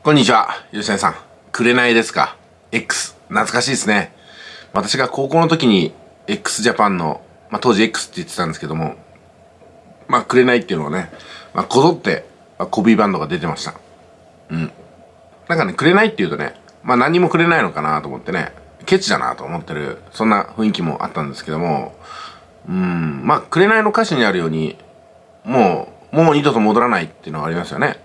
こんにちは、吉谷さん。くれないですか ?X。懐かしいですね。私が高校の時に x ジャパンの、まあ、当時 X って言ってたんですけども、まあ、いっていうのはね、まあ、こぞって、まあ、コピーバンドが出てました。うん。なんかね、くれないっていうとね、まあ何もくれないのかなと思ってね、ケチだなと思ってる、そんな雰囲気もあったんですけども、うん、まあ、いの歌詞にあるように、もう、もう二度と戻らないっていうのがありますよね。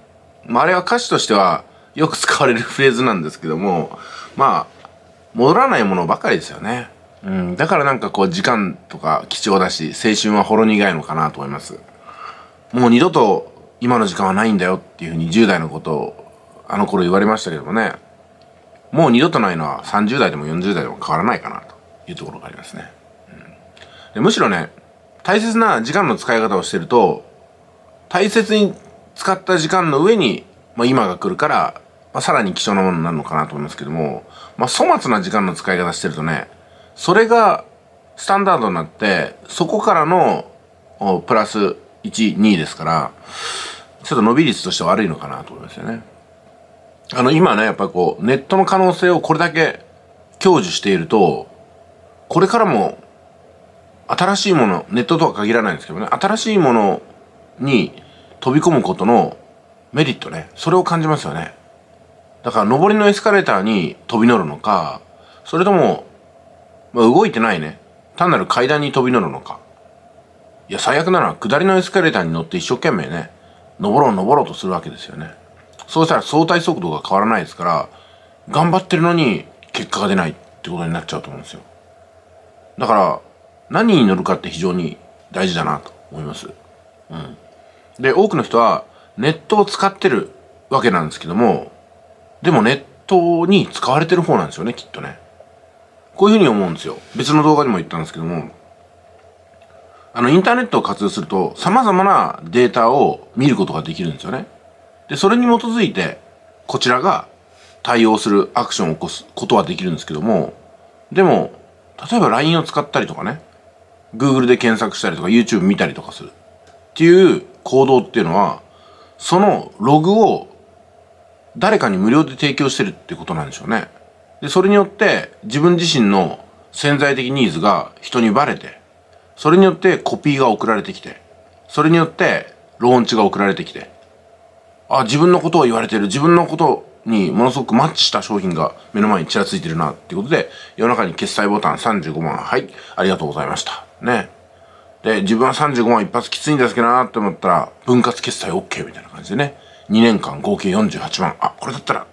まあ、あれは歌詞としては、よく使われるフレーズなんですけども、まあ、戻らないものばかりですよね。うん、だからなんかこう時間とか貴重だし、青春はほろ苦いのかなと思います。もう二度と今の時間はないんだよっていうふうに10代のことをあの頃言われましたけどもね、もう二度とないのは30代でも40代でも変わらないかなというところがありますね。うん、でむしろね、大切な時間の使い方をしてると、大切に使った時間の上に、まあ、今が来るからまあ、さらに貴重なものになるのかなと思いますけども、まあ、粗末な時間の使い方してるとね、それがスタンダードになって、そこからのプラス1、2ですから、ちょっと伸び率として悪いのかなと思いますよね。あの、今ね、やっぱりこう、ネットの可能性をこれだけ享受していると、これからも新しいもの、ネットとは限らないんですけどね、新しいものに飛び込むことのメリットね、それを感じますよね。だから上りのエスカレーターに飛び乗るのか、それとも、まあ、動いてないね。単なる階段に飛び乗るのか。いや、最悪なら下りのエスカレーターに乗って一生懸命ね、登ろう登ろうとするわけですよね。そうしたら相対速度が変わらないですから、頑張ってるのに結果が出ないってことになっちゃうと思うんですよ。だから、何に乗るかって非常に大事だなと思います。うん。で、多くの人はネットを使ってるわけなんですけども、でもネットに使われてる方なんですよね、きっとね。こういうふうに思うんですよ。別の動画にも言ったんですけども、あの、インターネットを活用すると、様々なデータを見ることができるんですよね。で、それに基づいて、こちらが対応するアクションを起こすことはできるんですけども、でも、例えば LINE を使ったりとかね、Google で検索したりとか YouTube 見たりとかするっていう行動っていうのは、そのログを誰かに無料で提供してるってことなんでしょうね。で、それによって自分自身の潜在的ニーズが人にバレて、それによってコピーが送られてきて、それによってローンチが送られてきて、あ、自分のことを言われてる、自分のことにものすごくマッチした商品が目の前にちらついてるなっていうことで、夜中に決済ボタン35万、はい、ありがとうございました。ね。で、自分は35万一発きついんですけどなって思ったら、分割決済 OK みたいな感じでね。2年間合計48万あこれだったら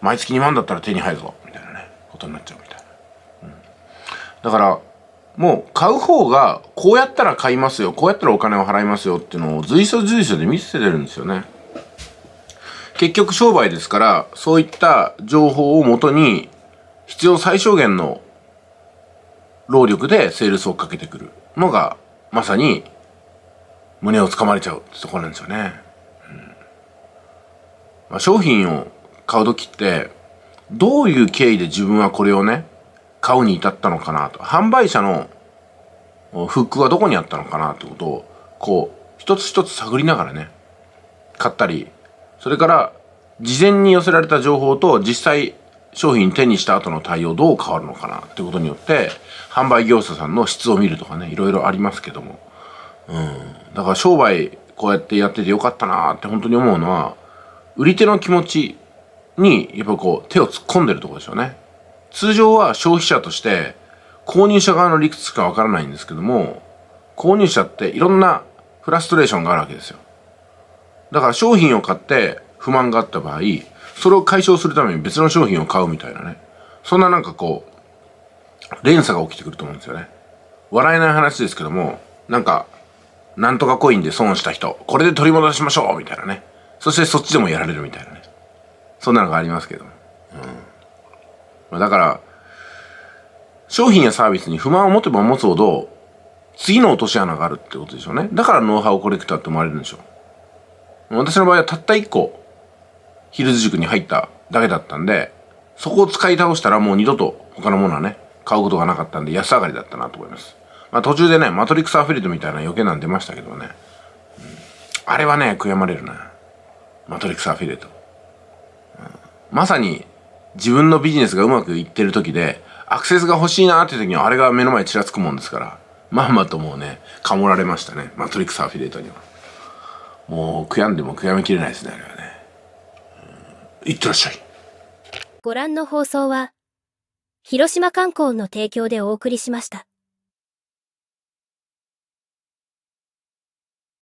毎月2万だったら手に入るぞみたいなねことになっちゃうみたいな、うん、だからもう買う方がこうやったら買いますよこうやったらお金を払いますよっていうのを随所随所で見せてるんですよね結局商売ですからそういった情報をもとに必要最小限の労力でセールスをかけてくるのがまさに胸をつかまれちゃうってところなんですよね。商品を買う時ってどういう経緯で自分はこれをね買うに至ったのかなと販売者のフックはどこにあったのかなってことをこう一つ一つ探りながらね買ったりそれから事前に寄せられた情報と実際商品手にした後の対応どう変わるのかなってことによって販売業者さんの質を見るとかねいろいろありますけどもうんだから商売こうやってやっててよかったなって本当に思うのは売り手の気持ちに、やっぱこう、手を突っ込んでるところですよね。通常は消費者として、購入者側の理屈しかわからないんですけども、購入者っていろんなフラストレーションがあるわけですよ。だから商品を買って不満があった場合、それを解消するために別の商品を買うみたいなね。そんななんかこう、連鎖が起きてくると思うんですよね。笑えない話ですけども、なんか、なんとかコインで損した人、これで取り戻しましょうみたいなね。そしてそっちでもやられるみたいなねそんなのがありますけど、うん、だから商品やサービスに不満を持てば持つほど次の落とし穴があるってことでしょうねだからノウハウコレクターって思われるんでしょう私の場合はたった1個ヒルズ塾に入っただけだったんでそこを使い倒したらもう二度と他のものはね買うことがなかったんで安上がりだったなと思いますまあ途中でねマトリックスアフィリートみたいな余計なん出ましたけどね、うん、あれはね悔やまれるなマトリックスアフィリエイト。まさに自分のビジネスがうまくいってる時で、アクセスが欲しいなって時にあれが目の前ちらつくもんですから、まんまともうね、かもられましたね。マトリックスアフィリエイトには。もう悔やんでも悔やみきれないですね、あれはね。いってらっしゃい。ご覧の放送は、広島観光の提供でお送りしました。